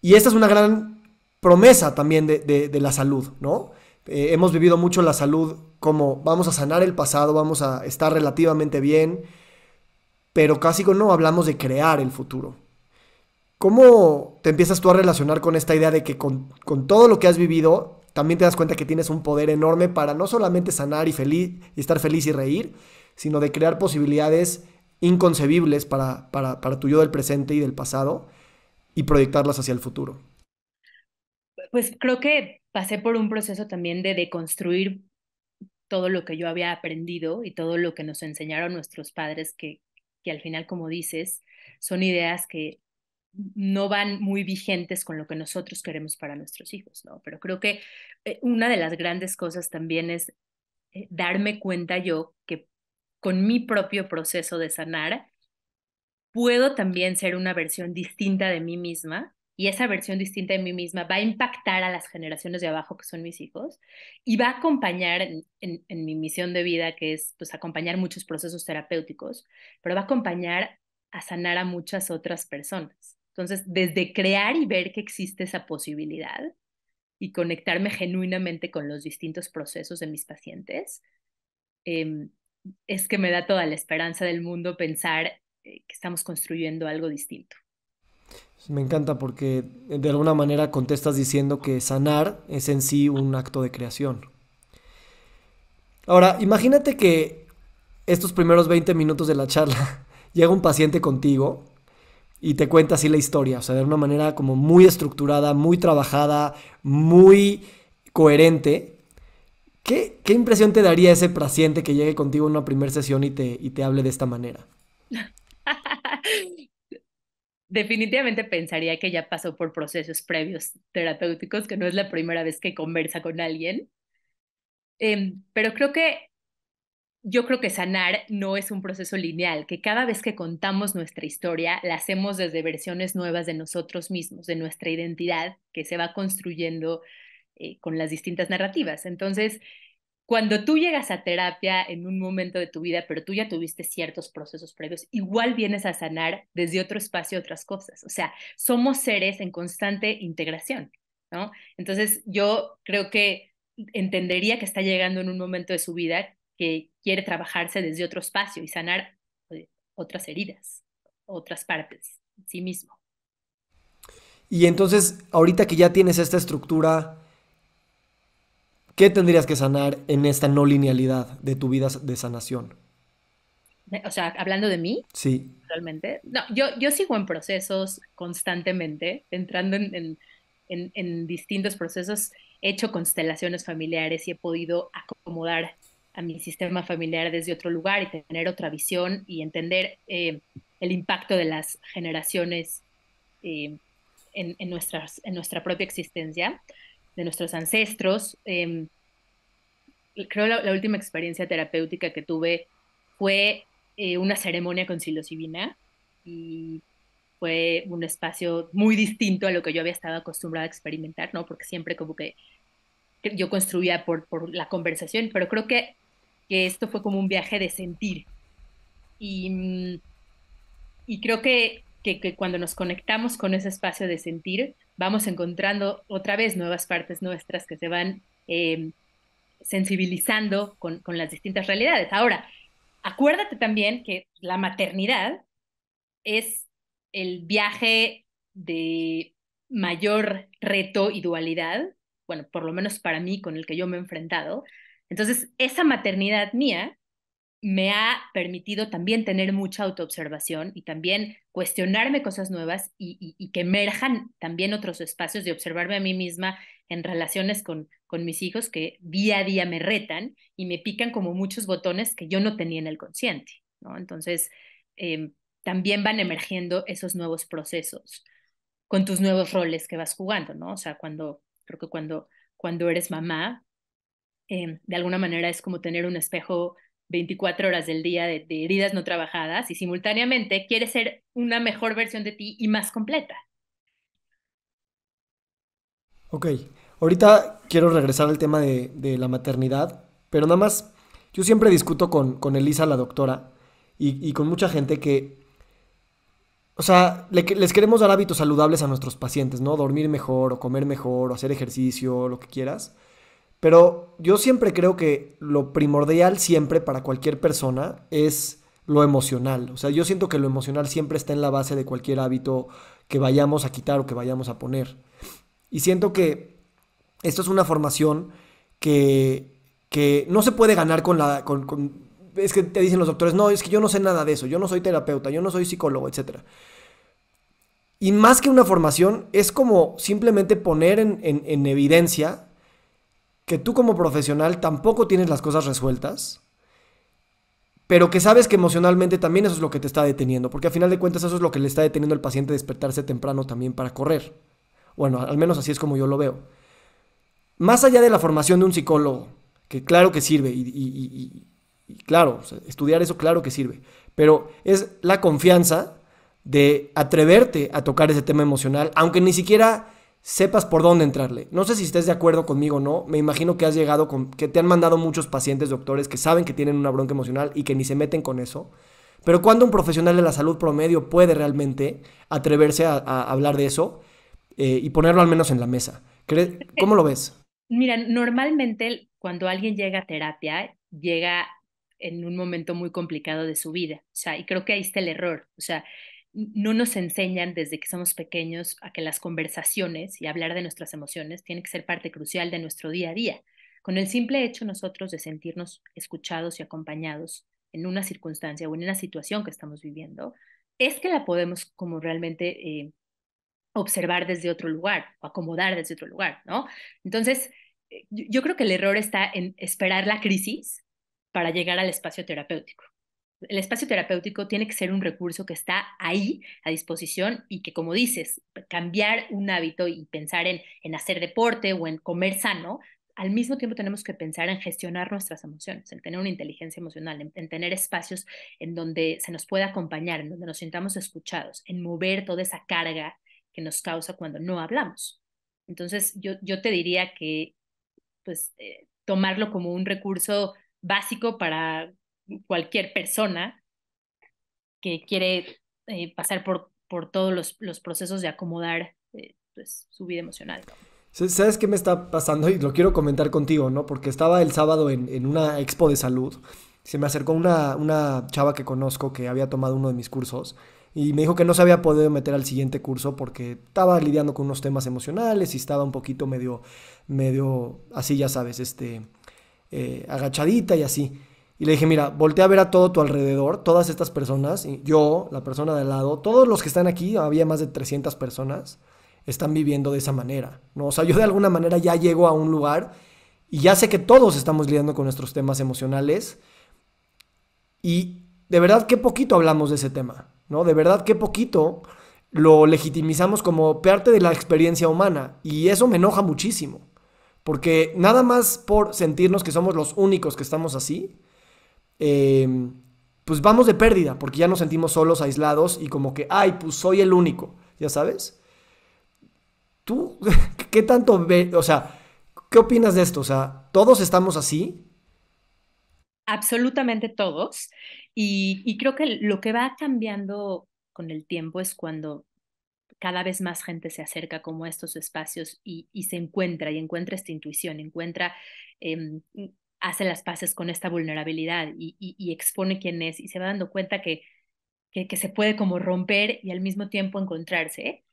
Y esta es una gran promesa también de, de, la salud, ¿no? Eh, hemos vivido mucho la salud como vamos a sanar el pasado, vamos a estar relativamente bien, pero casi no hablamos de crear el futuro. ¿Cómo te empiezas tú a relacionar con esta idea de que con, todo lo que has vivido, también te das cuenta que tienes un poder enorme para no solamente sanar y, feliz, y estar feliz y reír, sino de crear posibilidades inconcebibles para, para, para tu yo del presente y del pasado y proyectarlas hacia el futuro? Pues creo que pasé por un proceso también de deconstruir todo lo que yo había aprendido y todo lo que nos enseñaron nuestros padres, que, que al final, como dices, son ideas que no van muy vigentes con lo que nosotros queremos para nuestros hijos, ¿no? Pero creo que eh, una de las grandes cosas también es eh, darme cuenta yo que con mi propio proceso de sanar, puedo también ser una versión distinta de mí misma y esa versión distinta de mí misma va a impactar a las generaciones de abajo que son mis hijos y va a acompañar en, mi misión de vida, que es pues acompañar muchos procesos terapéuticos, pero va a acompañar a sanar a muchas otras personas. Entonces, desde crear y ver que existe esa posibilidad y conectarme genuinamente con los distintos procesos de mis pacientes, em, es que me da toda la esperanza del mundo pensar eh, que estamos construyendo algo distinto. Me encanta porque eh, de alguna manera contestas diciendo que sanar es en sí un acto de creación. Ahora, imagínate que estos primeros 20 minutos de la charla llega un paciente contigo y te cuenta así la historia, o sea, de una manera como muy estructurada, muy trabajada, muy coherente. ¿Qué, impresión te daría ese paciente que llegue contigo en una primera sesión y te, y te hable de esta manera? definitivamente pensaría que ya pasó por procesos previos terapéuticos, que no es la primera vez que conversa con alguien. Em, pero creo que yo creo que sanar no es un proceso lineal, que cada vez que contamos nuestra historia, la hacemos desde versiones nuevas de nosotros mismos, de nuestra identidad, que se va construyendo eh, con las distintas narrativas. Entonces, cuando tú llegas a terapia en un momento de tu vida, pero tú ya tuviste ciertos procesos previos, igual vienes a sanar desde otro espacio otras cosas. O sea, somos seres en constante integración, ¿no? Entonces, yo creo que entendería que está llegando en un momento de su vida que quiere trabajarse desde otro espacio y sanar eh, otras heridas, otras partes, en sí mismo. Y entonces, ahorita que ya tienes esta estructura, ¿qué tendrías que sanar en esta no linealidad de tu vida de sanación? O sea, hablando de mí. Sí. Realmente. No, yo, yo sigo en procesos constantemente, entrando en, en, en, en distintos procesos. He hecho constelaciones familiares y he podido acomodar a mi sistema familiar desde otro lugar y tener otra visión y entender eh, el impacto de las generaciones eh, en, en nuestra propia existencia, de nuestros ancestros. Em, creo la, la última experiencia terapéutica que tuve fue eh, una ceremonia con psilocibina y fue un espacio muy distinto a lo que yo había estado acostumbrada a experimentar, ¿no? Porque siempre como que yo construía por, por la conversación, pero creo que que esto fue como un viaje de sentir. Y, mm, y creo que, cuando nos conectamos con ese espacio de sentir, vamos encontrando otra vez nuevas partes nuestras que se van em, sensibilizando con, con las distintas realidades. Ahora, acuérdate también que la maternidad es el viaje de mayor reto y dualidad, bueno, por lo menos para mí con el que yo me he enfrentado, entonces, esa maternidad mía me ha permitido también tener mucha autoobservación y también cuestionarme cosas nuevas y, que emerjan también otros espacios de observarme a mí misma en relaciones con, mis hijos que día a día me retan y me pican como muchos botones que yo no tenía en el consciente. ¿no? Entonces, em, también van emergiendo esos nuevos procesos con tus nuevos roles que vas jugando, ¿no? O sea, cuando, creo que cuando, cuando eres mamá, Em, de alguna manera es como tener un espejo 24 horas del día de, heridas no trabajadas y simultáneamente quieres ser una mejor versión de ti y más completa. Ok, ahorita quiero regresar al tema de, la maternidad, pero nada más, yo siempre discuto con, Elisa, la doctora, y, con mucha gente que, o sea, les queremos dar hábitos saludables a nuestros pacientes, ¿no? Dormir mejor o comer mejor o hacer ejercicio, lo que quieras. Pero yo siempre creo que lo primordial siempre para cualquier persona es lo emocional. O sea, yo siento que lo emocional siempre está en la base de cualquier hábito que vayamos a quitar o que vayamos a poner. Y siento que esto es una formación que, no se puede ganar con la... Con, es que te dicen los doctores, no, es que yo no sé nada de eso, yo no soy terapeuta, yo no soy psicólogo, etc. Y más que una formación, es como simplemente poner en, en evidencia que tú como profesional tampoco tienes las cosas resueltas, pero que sabes que emocionalmente también eso es lo que te está deteniendo, porque a final de cuentas eso es lo que le está deteniendo al paciente despertarse temprano también para correr. Bueno, al menos así es como yo lo veo. Más allá de la formación de un psicólogo, que claro que sirve, y, claro, estudiar eso claro que sirve, pero es la confianza de atreverte a tocar ese tema emocional, aunque ni siquiera sepas por dónde entrarle. No sé si estés de acuerdo conmigo o no, me imagino que has llegado con, que te han mandado muchos pacientes, doctores, que saben que tienen una bronca emocional y que ni se meten con eso. Pero cuando un profesional de la salud promedio puede realmente atreverse a, hablar de eso eh, y ponerlo al menos en la mesa. ¿Cómo lo ves? Mira, normalmente cuando alguien llega a terapia, llega en un momento muy complicado de su vida. O sea, y creo que ahí está el error. O sea, no nos enseñan desde que somos pequeños a que las conversaciones y hablar de nuestras emociones tienen que ser parte crucial de nuestro día a día. Con el simple hecho nosotros de sentirnos escuchados y acompañados en una circunstancia o en una situación que estamos viviendo, es que la podemos como realmente eh, observar desde otro lugar o acomodar desde otro lugar, ¿no? Entonces, eh, yo creo que el error está en esperar la crisis para llegar al espacio terapéutico el espacio terapéutico tiene que ser un recurso que está ahí a disposición y que, como dices, cambiar un hábito y pensar en, en hacer deporte o en comer sano, al mismo tiempo tenemos que pensar en gestionar nuestras emociones, en tener una inteligencia emocional, en, tener espacios en donde se nos pueda acompañar, en donde nos sintamos escuchados, en mover toda esa carga que nos causa cuando no hablamos. Entonces, yo, yo te diría que, pues, eh, tomarlo como un recurso básico para cualquier persona que quiere eh, pasar por, por todos los, procesos de acomodar eh, pues, su vida emocional. ¿Sabes qué me está pasando? Y lo quiero comentar contigo, ¿no? Porque estaba el sábado en, una expo de salud. Se me acercó una, una chava que conozco que había tomado uno de mis cursos y me dijo que no se había podido meter al siguiente curso porque estaba lidiando con unos temas emocionales y estaba un poquito medio, medio, así ya sabes, este, eh, agachadita y así. Y le dije, mira, voltea a ver a todo tu alrededor, todas estas personas, y yo, la persona de al lado, todos los que están aquí, había más de 300 personas, están viviendo de esa manera. ¿no? O sea, yo de alguna manera ya llego a un lugar y ya sé que todos estamos lidiando con nuestros temas emocionales. Y de verdad, qué poquito hablamos de ese tema, ¿no? De verdad, qué poquito lo legitimizamos como parte de la experiencia humana. Y eso me enoja muchísimo. Porque nada más por sentirnos que somos los únicos que estamos así, Em, pues vamos de pérdida, porque ya nos sentimos solos, aislados y como que, ay, pues soy el único, ya sabes. ¿Tú qué tanto ve, o sea, qué opinas de esto? O sea, ¿todos estamos así? Absolutamente todos. Y, creo que lo que va cambiando con el tiempo es cuando cada vez más gente se acerca como a estos espacios y, se encuentra y encuentra esta intuición, encuentra em, hace las paces con esta vulnerabilidad y, expone quién es y se va dando cuenta que, que, se puede como romper y al mismo tiempo encontrarse.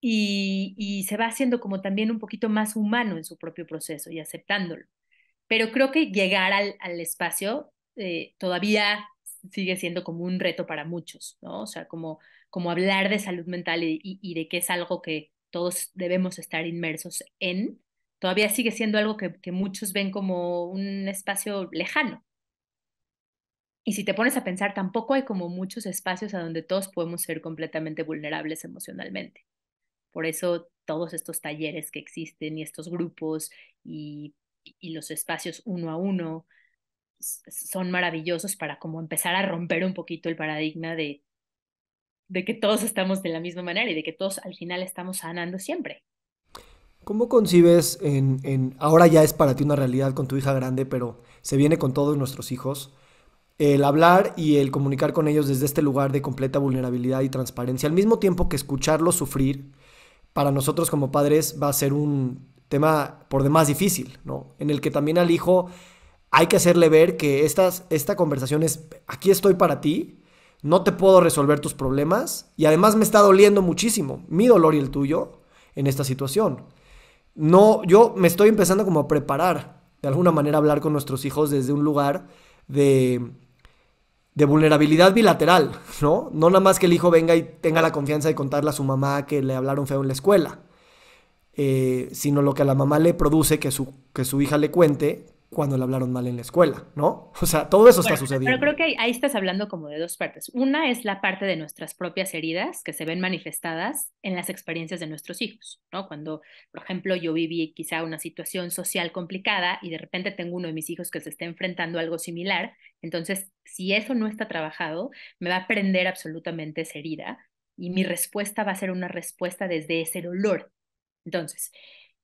Y, se va haciendo como también un poquito más humano en su propio proceso y aceptándolo. Pero creo que llegar al, espacio eh, todavía sigue siendo como un reto para muchos, ¿no? O sea, como, como hablar de salud mental y de que es algo que todos debemos estar inmersos en, todavía sigue siendo algo que, muchos ven como un espacio lejano. Y si te pones a pensar, tampoco hay como muchos espacios a donde todos podemos ser completamente vulnerables emocionalmente. Por eso todos estos talleres que existen y estos grupos y, los espacios uno a uno son maravillosos para como empezar a romper un poquito el paradigma de, de que todos estamos de la misma manera y de que todos al final estamos sanando siempre. ¿Cómo concibes en, ahora ya es para ti una realidad con tu hija grande, pero se viene con todos nuestros hijos, el hablar y el comunicar con ellos desde este lugar de completa vulnerabilidad y transparencia, al mismo tiempo que escucharlos sufrir, para nosotros como padres va a ser un tema por demás difícil, ¿no? En el que también al hijo hay que hacerle ver que estas, esta conversación es, aquí estoy para ti, no te puedo resolver tus problemas y además me está doliendo muchísimo mi dolor y el tuyo en esta situación no, yo me estoy empezando como a preparar, de alguna manera, hablar con nuestros hijos desde un lugar de, de vulnerabilidad bilateral, ¿no? No nada más que el hijo venga y tenga la confianza de contarle a su mamá que le hablaron feo en la escuela, eh, sino lo que a la mamá le produce que su, que su hija le cuente, cuando le hablaron mal en la escuela, ¿no? O sea, todo eso está sucediendo. Pero creo que ahí, estás hablando como de dos partes. Una es la parte de nuestras propias heridas que se ven manifestadas en las experiencias de nuestros hijos, ¿no? Cuando, por ejemplo, yo viví quizá una situación social complicada y de repente tengo uno de mis hijos que se está enfrentando a algo similar, entonces, si eso no está trabajado, me va a prender absolutamente esa herida y mi respuesta va a ser una respuesta desde ese dolor. Entonces,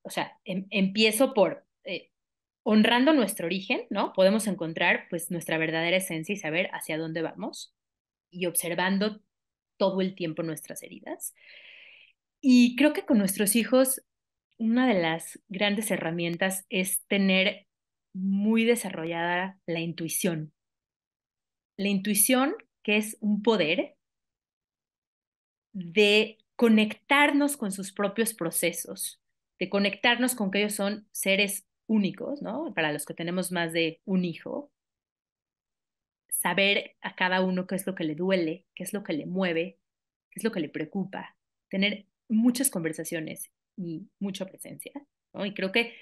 o sea, em, empiezo por... Eh, honrando nuestro origen, ¿no? Podemos encontrar pues nuestra verdadera esencia y saber hacia dónde vamos y observando todo el tiempo nuestras heridas. Y creo que con nuestros hijos una de las grandes herramientas es tener muy desarrollada la intuición. La intuición que es un poder de conectarnos con sus propios procesos, de conectarnos con que ellos son seres únicos, ¿no? Para los que tenemos más de un hijo, saber a cada uno qué es lo que le duele, qué es lo que le mueve, qué es lo que le preocupa, tener muchas conversaciones y mucha presencia, ¿no? Y creo que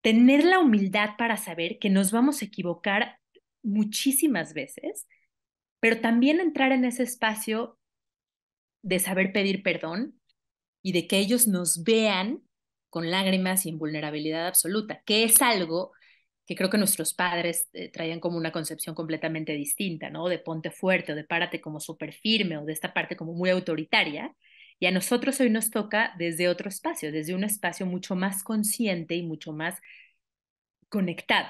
tener la humildad para saber que nos vamos a equivocar muchísimas veces, pero también entrar en ese espacio de saber pedir perdón y de que ellos nos vean con lágrimas y en vulnerabilidad absoluta, que es algo que creo que nuestros padres eh, traían como una concepción completamente distinta, ¿no? De ponte fuerte o de párate como súper firme o de esta parte como muy autoritaria. Y a nosotros hoy nos toca desde otro espacio, desde un espacio mucho más consciente y mucho más conectado.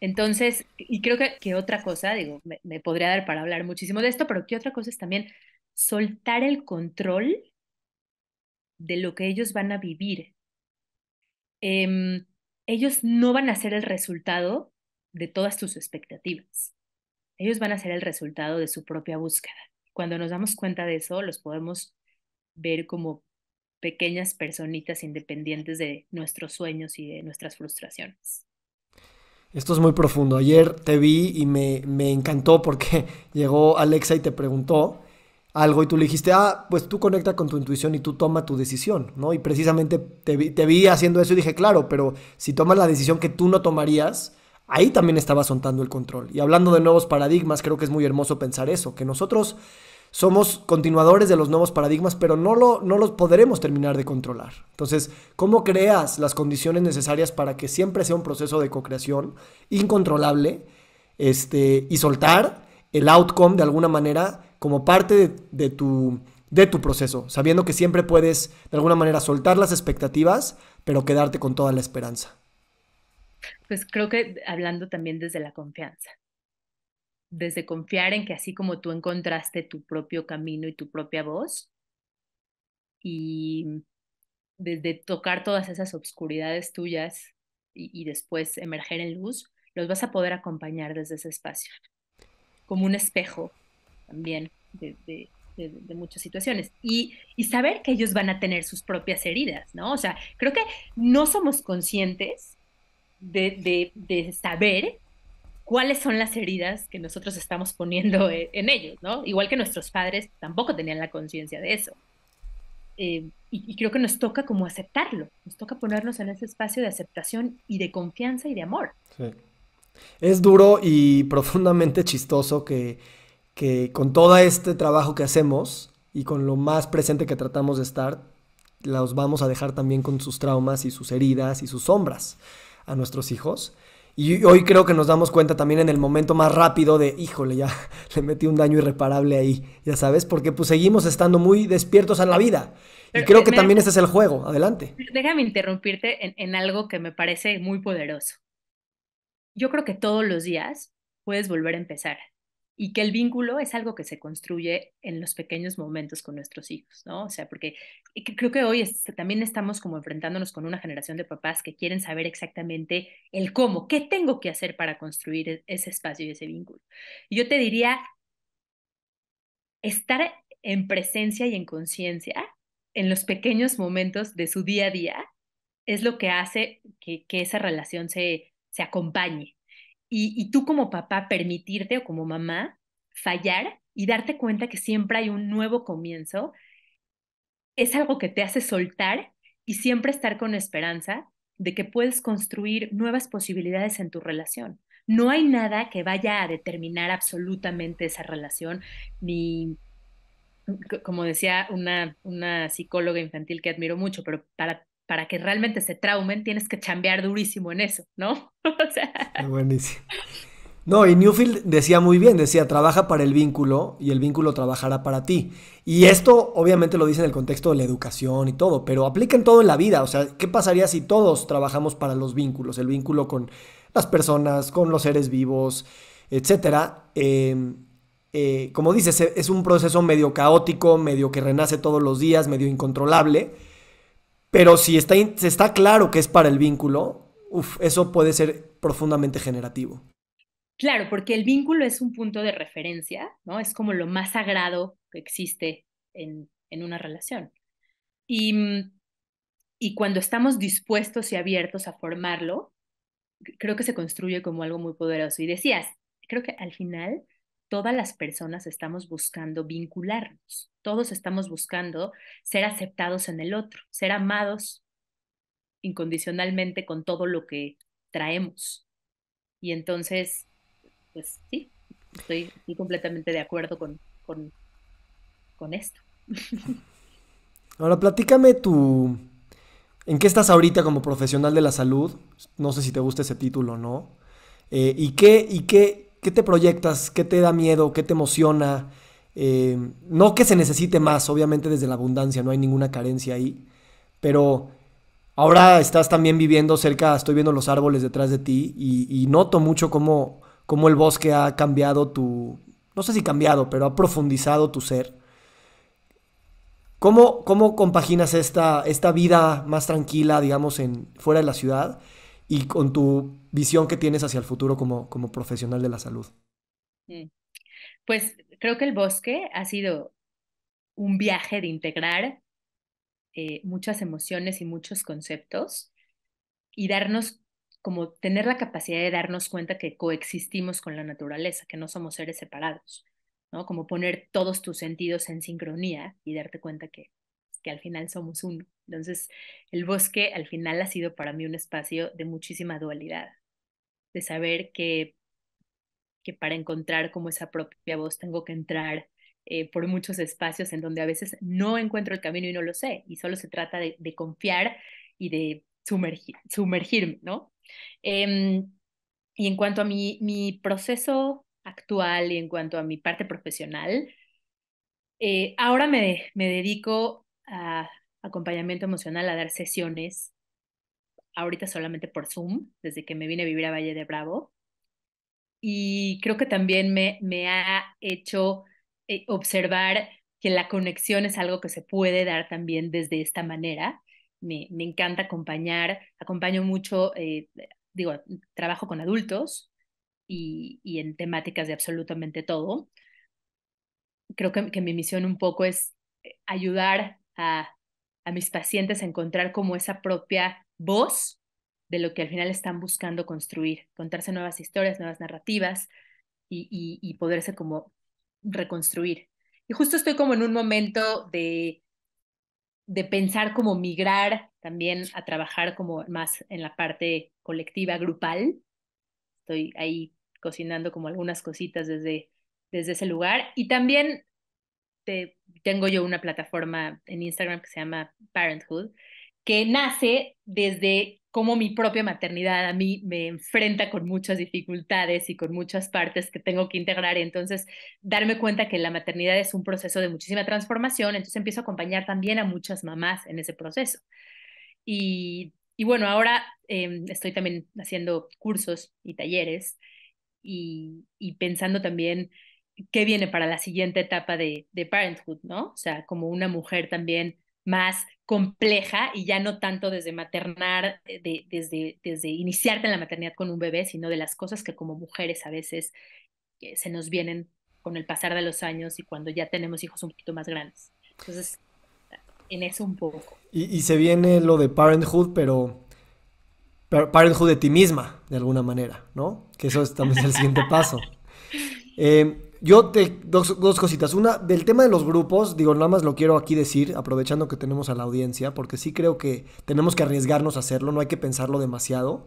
Entonces, y creo que, otra cosa, digo, me, podría dar para hablar muchísimo de esto, pero que otra cosa es también soltar el control de lo que ellos van a vivir. Em, ellos no van a ser el resultado de todas tus expectativas. Ellos van a ser el resultado de su propia búsqueda. Cuando nos damos cuenta de eso, los podemos ver como pequeñas personitas independientes de nuestros sueños y de nuestras frustraciones. Esto es muy profundo. Ayer te vi y me, me encantó porque llegó Alexa y te preguntó algo y tú le dijiste, ah, pues tú conecta con tu intuición y tú toma tu decisión, ¿no? Y precisamente te vi, haciendo eso y dije, claro, pero si tomas la decisión que tú no tomarías, ahí también estaba soltando el control. Y hablando de nuevos paradigmas, creo que es muy hermoso pensar eso, que nosotros somos continuadores de los nuevos paradigmas, pero no, lo, no los podremos terminar de controlar. Entonces, ¿cómo creas las condiciones necesarias para que siempre sea un proceso de co-creación incontrolable este, y soltar el outcome de alguna manera? como parte de, tu, de tu proceso, sabiendo que siempre puedes de alguna manera soltar las expectativas, pero quedarte con toda la esperanza. Pues creo que hablando también desde la confianza, desde confiar en que así como tú encontraste tu propio camino y tu propia voz, y desde tocar todas esas obscuridades tuyas y, y, después emerger en luz, los vas a poder acompañar desde ese espacio, como un espejo también de, muchas situaciones. Y, saber que ellos van a tener sus propias heridas, ¿no? O sea, creo que no somos conscientes de, saber cuáles son las heridas que nosotros estamos poniendo e, en, ellos, ¿no? Igual que nuestros padres tampoco tenían la conciencia de eso. Eh, y, y, creo que nos toca como aceptarlo, nos toca ponernos en ese espacio de aceptación y de confianza y de amor. Sí. Es duro y profundamente chistoso que que con todo este trabajo que hacemos y con lo más presente que tratamos de estar, los vamos a dejar también con sus traumas y sus heridas y sus sombras a nuestros hijos. Y hoy creo que nos damos cuenta también en el momento más rápido de, híjole, ya le metí un daño irreparable ahí, ya sabes, porque pues seguimos estando muy despiertos en la vida. y creo que eh, también eh, ese es el juego. Adelante. Déjame interrumpirte en algo que me parece muy poderoso. Yo creo que todos los días puedes volver a empezar y que el vínculo es algo que se construye en los pequeños momentos con nuestros hijos, ¿no? O sea, porque eh, creo que hoy también estamos como enfrentándonos con una generación de papás que quieren saber exactamente el cómo, qué tengo que hacer para construir e, ese espacio y ese vínculo. yo te diría, estar en presencia y en conciencia en los pequeños momentos de su día a día es lo que hace que, que esa relación se, se acompañe, y, tú como papá permitirte o como mamá fallar y darte cuenta que siempre hay un nuevo comienzo, es algo que te hace soltar y siempre estar con esperanza de que puedes construir nuevas posibilidades en tu relación. No hay nada que vaya a determinar absolutamente esa relación, ni, como decía una, una psicóloga infantil que admiro mucho, pero para para que realmente se traumen, tienes que chambear durísimo en eso, ¿no? o sea... Buenísimo. No, y Newfield decía muy bien, decía, trabaja para el vínculo y el vínculo trabajará para ti. Y esto obviamente lo dice en el contexto de la educación y todo, pero aplica en todo en la vida. O sea, ¿qué pasaría si todos trabajamos para los vínculos? El vínculo con las personas, con los seres vivos, etcétera. Em, eh, como dices, es un proceso medio caótico, medio que renace todos los días, medio incontrolable pero si está, está claro que es para el vínculo, eso puede ser profundamente generativo. Claro, porque el vínculo es un punto de referencia, ¿no? Es como lo más sagrado que existe en, en una relación. Y, y cuando estamos dispuestos y abiertos a formarlo, creo que se construye como algo muy poderoso. Y decías, creo que al final todas las personas estamos buscando vincularnos, todos estamos buscando ser aceptados en el otro, ser amados incondicionalmente con todo lo que traemos. Y entonces, pues sí, estoy, completamente de acuerdo con, con, con esto. Ahora platícame tu... ¿En qué estás ahorita como profesional de la salud? No sé si te gusta ese título o no. Eh, ¿Y qué, y qué, ¿Qué te proyectas? ¿Qué te da miedo? ¿Qué te emociona? Eh, no que se necesite más, obviamente desde la abundancia, no hay ninguna carencia ahí, pero ahora estás también viviendo cerca, estoy viendo los árboles detrás de ti y, noto mucho cómo, el bosque ha cambiado tu, no sé si cambiado, pero ha profundizado tu ser. ¿Cómo, cómo compaginas esta, esta vida más tranquila, digamos, en, fuera de la ciudad? y con tu visión que tienes hacia el futuro como, como profesional de la salud. Mm. Pues creo que el bosque ha sido un viaje de integrar eh, muchas emociones y muchos conceptos y darnos como tener la capacidad de darnos cuenta que coexistimos con la naturaleza, que no somos seres separados, ¿no? Como poner todos tus sentidos en sincronía y darte cuenta que al final somos uno. Entonces, el bosque al final ha sido para mí un espacio de muchísima dualidad, de saber que, que para encontrar como esa propia voz tengo que entrar eh, por muchos espacios en donde a veces no encuentro el camino y no lo sé, y solo se trata de, confiar y de sumergir, sumergirme, ¿no? Em, y en cuanto a mi, mi proceso actual y en cuanto a mi parte profesional, eh, ahora me, me dedico acompañamiento emocional, a dar sesiones, ahorita solamente por Zoom, desde que me vine a vivir a Valle de Bravo. Y creo que también me, me ha hecho eh, observar que la conexión es algo que se puede dar también desde esta manera. Me, me encanta acompañar, acompaño mucho, eh, digo, trabajo con adultos y, y, en temáticas de absolutamente todo. Creo que, que mi misión un poco es eh, ayudar a, mis pacientes encontrar como esa propia voz de lo que al final están buscando construir, contarse nuevas historias, nuevas narrativas y, poderse como reconstruir. Y justo estoy como en un momento de, de pensar como migrar también a trabajar como más en la parte colectiva, grupal. Estoy ahí cocinando como algunas cositas desde, desde ese lugar. Y también este, tengo yo una plataforma en Instagram que se llama Parenthood, que nace desde cómo mi propia maternidad a mí me enfrenta con muchas dificultades y con muchas partes que tengo que integrar. Entonces, darme cuenta que la maternidad es un proceso de muchísima transformación, entonces empiezo a acompañar también a muchas mamás en ese proceso. Y, y bueno, ahora em, estoy también haciendo cursos y talleres y, y pensando también qué viene para la siguiente etapa de, de parenthood, ¿no? O sea, como una mujer también más compleja y ya no tanto desde maternar, eh, de, desde, desde iniciarte en la maternidad con un bebé, sino de las cosas que como mujeres a veces eh, se nos vienen con el pasar de los años y cuando ya tenemos hijos un poquito más grandes. Entonces, en eso un poco. Y, se viene lo de parenthood, pero parenthood de ti misma, de alguna manera, ¿no? Que eso es, también es el siguiente paso. Eh, yo te, dos, cositas. Una, del tema de los grupos, digo, nada más lo quiero aquí decir, aprovechando que tenemos a la audiencia, porque sí creo que tenemos que arriesgarnos a hacerlo, no hay que pensarlo demasiado.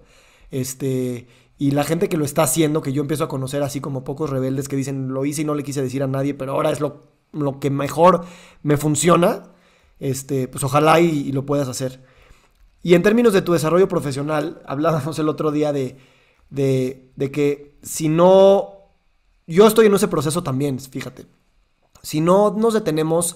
Este, y la gente que lo está haciendo, que yo empiezo a conocer así como pocos rebeldes que dicen, lo hice y no le quise decir a nadie, pero ahora es lo, lo que mejor me funciona, este, pues ojalá y, lo puedas hacer. Y en términos de tu desarrollo profesional, hablábamos el otro día de, de que si no yo estoy en ese proceso también, fíjate. Si no nos detenemos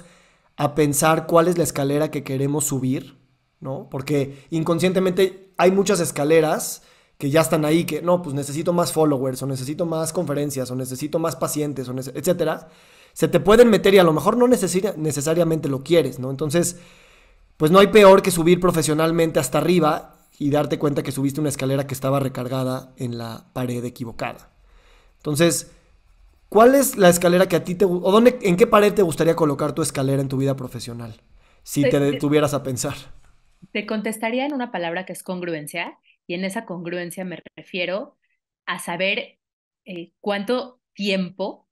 a pensar cuál es la escalera que queremos subir, ¿no? Porque inconscientemente hay muchas escaleras que ya están ahí, que no, pues necesito más followers, o necesito más conferencias, o necesito más pacientes, etc. etcétera. Se te pueden meter y a lo mejor no necesariamente lo quieres, ¿no? Entonces, pues no hay peor que subir profesionalmente hasta arriba y darte cuenta que subiste una escalera que estaba recargada en la pared equivocada. Entonces, ¿Cuál es la escalera que a ti te o dónde, en qué pared te gustaría colocar tu escalera en tu vida profesional? Si te, detuvieras a pensar. Te contestaría en una palabra que es congruencia, y en esa congruencia me refiero a saber eh, cuánto tiempo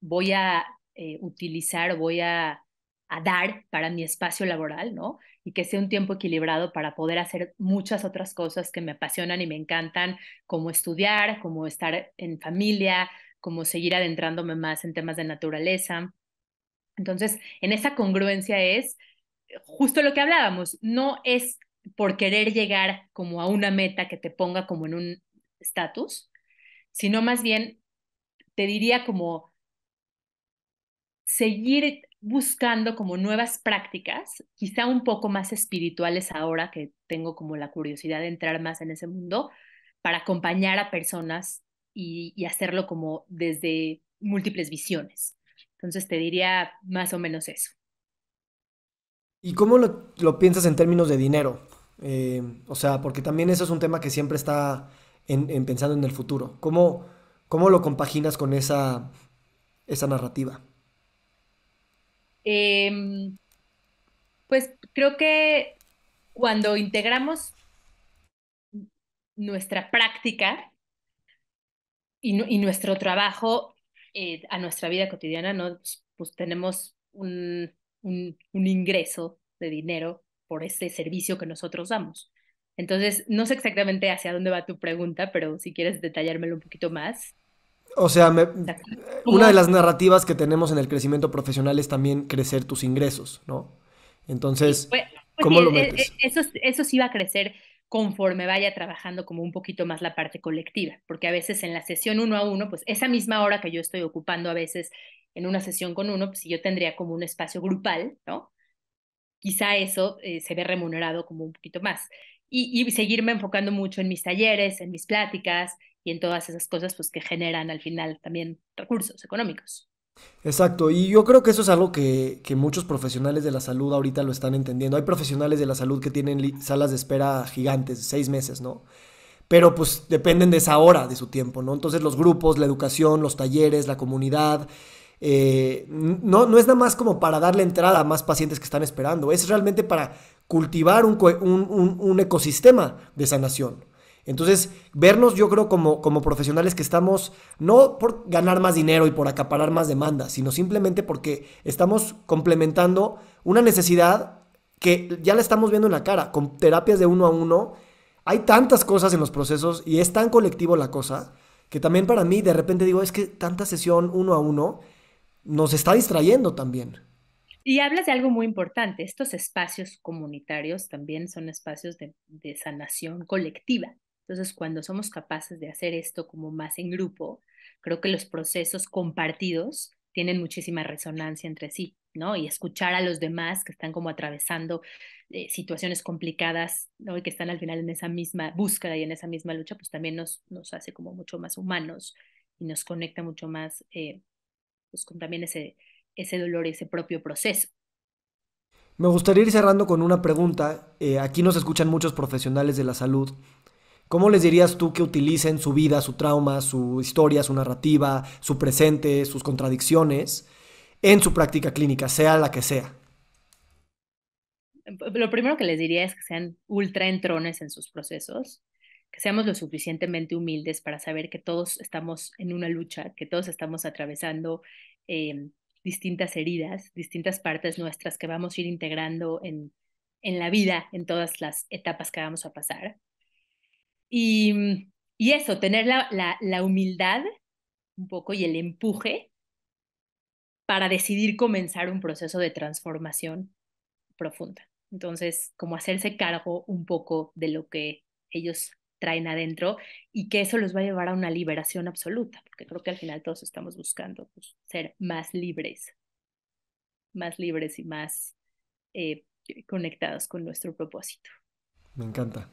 voy a eh, utilizar, voy a, a dar para mi espacio laboral, ¿no? Y que sea un tiempo equilibrado para poder hacer muchas otras cosas que me apasionan y me encantan, como estudiar, como estar en familia, como seguir adentrándome más en temas de naturaleza. Entonces, en esa congruencia es eh, justo lo que hablábamos, no es por querer llegar como a una meta que te ponga como en un estatus, sino más bien te diría como seguir buscando como nuevas prácticas, quizá un poco más espirituales ahora que tengo como la curiosidad de entrar más en ese mundo, para acompañar a personas y, hacerlo como desde múltiples visiones. Entonces te diría más o menos eso. ¿Y cómo lo, piensas en términos de dinero? Eh, o sea, porque también eso es un tema que siempre está pensando en el futuro. ¿Cómo, lo compaginas con esa, esa narrativa? Em, pues creo que cuando integramos nuestra práctica y, nuestro trabajo eh, a nuestra vida cotidiana, ¿no? Pues, pues tenemos un, ingreso de dinero por ese servicio que nosotros damos. Entonces, no sé exactamente hacia dónde va tu pregunta, pero si quieres detallármelo un poquito más. O sea, una de las narrativas que tenemos en el crecimiento profesional es también crecer tus ingresos, ¿no? Entonces, pues, pues ¿cómo lo e-, e-, metes? Eso, eso sí va a crecer conforme vaya trabajando como un poquito más la parte colectiva, porque a veces en la sesión uno a uno, pues esa misma hora que yo estoy ocupando a veces en una sesión con uno, pues yo tendría como un espacio grupal, ¿no? Quizá eso eh, se ve remunerado como un poquito más. Y, y, seguirme enfocando mucho en mis talleres, en mis pláticas y en todas esas cosas pues, que generan al final también recursos económicos. Exacto, y yo creo que eso es algo que, muchos profesionales de la salud ahorita lo están entendiendo. Hay profesionales de la salud que tienen salas de espera gigantes, seis meses, ¿no? Pero pues dependen de esa hora, de su tiempo, ¿no? Entonces los grupos, la educación, los talleres, la comunidad, eh, no, no es nada más como para darle entrada a más pacientes que están esperando, es realmente para cultivar un ecosistema de sanación. Entonces, vernos yo creo como, profesionales que estamos no por ganar más dinero y por acaparar más demanda, sino simplemente porque estamos complementando una necesidad que ya la estamos viendo en la cara, con terapias de uno a uno. Hay tantas cosas en los procesos y es tan colectivo la cosa que también para mí de repente digo, es que tanta sesión uno a uno nos está distrayendo también. Y hablas de algo muy importante, estos espacios comunitarios también son espacios de, sanación colectiva. Entonces, cuando somos capaces de hacer esto como más en grupo, creo que los procesos compartidos tienen muchísima resonancia entre sí, ¿no? Y escuchar a los demás que están como atravesando eh, situaciones complicadas, ¿no? Y que están al final en esa misma búsqueda y en esa misma lucha, pues también nos, nos hace como mucho más humanos y nos conecta mucho más eh, pues con también ese, ese dolor, ese propio proceso. Me gustaría ir cerrando con una pregunta. Eh, aquí nos escuchan muchos profesionales de la salud ¿Cómo les dirías tú que utilicen su vida, su trauma, su historia, su narrativa, su presente, sus contradicciones en su práctica clínica, sea la que sea? Lo primero que les diría es que sean ultra entrones en sus procesos, que seamos lo suficientemente humildes para saber que todos estamos en una lucha, que todos estamos atravesando em, distintas heridas, distintas partes nuestras que vamos a ir integrando en, en la vida, en todas las etapas que vamos a pasar Mm, y, eso, tener la, humildad un poco y el empuje para decidir comenzar un proceso de transformación profunda. Entonces, como hacerse cargo un poco de lo que ellos traen adentro y que eso los va a llevar a una liberación absoluta, porque creo que al final todos estamos buscando pues, ser más libres, más libres y más eh, conectados con nuestro propósito. Me encanta.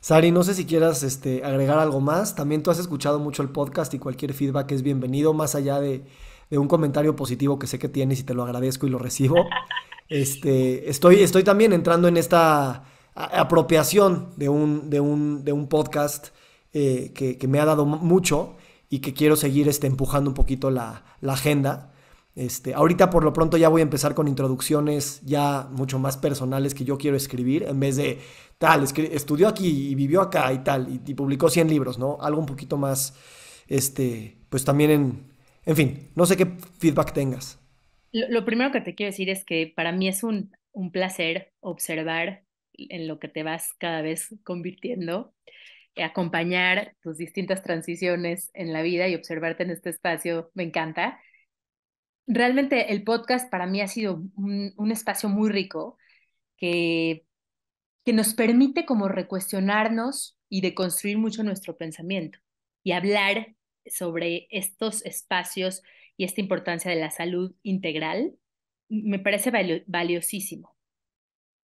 Sari, no sé si quieras este, agregar algo más. También tú has escuchado mucho el podcast y cualquier feedback es bienvenido, más allá de, un comentario positivo que sé que tienes y te lo agradezco y lo recibo. Este, estoy, estoy también entrando en esta apropiación de un, de un, de un podcast eh, que, me ha dado mucho y que quiero seguir este, empujando un poquito la, la agenda. Este, ahorita por lo pronto ya voy a empezar con introducciones ya mucho más personales que yo quiero escribir, en vez de tal, estudió aquí y vivió acá y tal, y, publicó 100 libros, ¿no? Algo un poquito más, este, pues también en, en fin, no sé qué feedback tengas. Lo, primero que te quiero decir es que para mí es un, un placer observar en lo que te vas cada vez convirtiendo, eh, acompañar tus distintas transiciones en la vida y observarte en este espacio, me encanta realmente el podcast para mí ha sido un, espacio muy rico que, que nos permite como recuestionarnos y deconstruir mucho nuestro pensamiento y hablar sobre estos espacios y esta importancia de la salud integral me parece valiosísimo.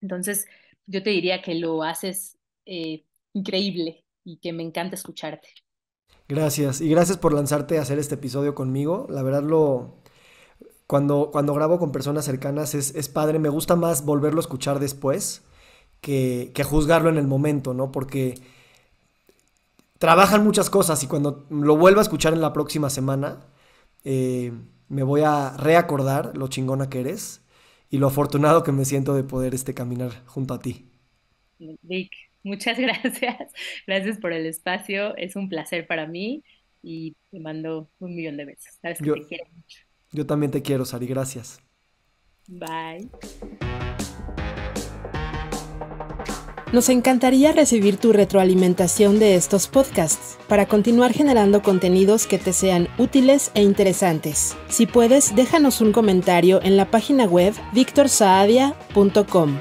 Entonces, yo te diría que lo haces eh, increíble y que me encanta escucharte. Gracias, y gracias por lanzarte a hacer este episodio conmigo. La verdad lo, cuando, grabo con personas cercanas es, padre, me gusta más volverlo a escuchar después que, juzgarlo en el momento, ¿no? Porque trabajan muchas cosas y cuando lo vuelva a escuchar en la próxima semana, eh, me voy a reacordar lo chingona que eres y lo afortunado que me siento de poder este, caminar junto a ti. Vic, muchas gracias. Gracias por el espacio. Es un placer para mí y te mando un millón de besos. Sabes que te quiero mucho. Yo también te quiero, Sari. Gracias. Bye. Nos encantaría recibir tu retroalimentación de estos podcasts para continuar generando contenidos que te sean útiles e interesantes. Si puedes, déjanos un comentario en la página web victorsaadia.com.